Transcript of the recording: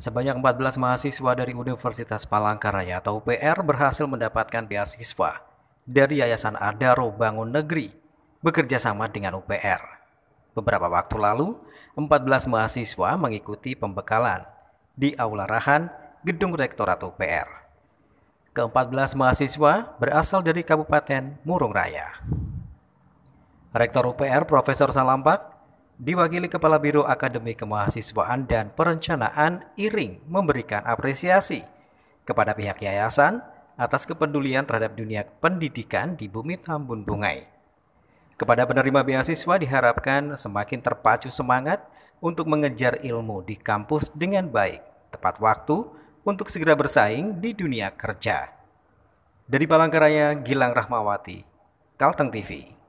Sebanyak 14 mahasiswa dari Universitas Palangkaraya atau UPR berhasil mendapatkan beasiswa dari Yayasan Adaro Bangun Negeri bekerja sama dengan UPR. Beberapa waktu lalu, 14 mahasiswa mengikuti pembekalan di Aula Rahan, Gedung Rektorat UPR. Ke-14 mahasiswa berasal dari Kabupaten Murung Raya. Rektor UPR Profesor Salampak Diwakili Kepala Biro Akademi Kemahasiswaan dan Perencanaan IRING memberikan apresiasi kepada pihak yayasan atas kepedulian terhadap dunia pendidikan di Bumi Tambun Bungai. Kepada penerima beasiswa diharapkan semakin terpacu semangat untuk mengejar ilmu di kampus dengan baik, tepat waktu, untuk segera bersaing di dunia kerja. Dari Palangkaraya, Gilang Rahmawati, Kalteng TV.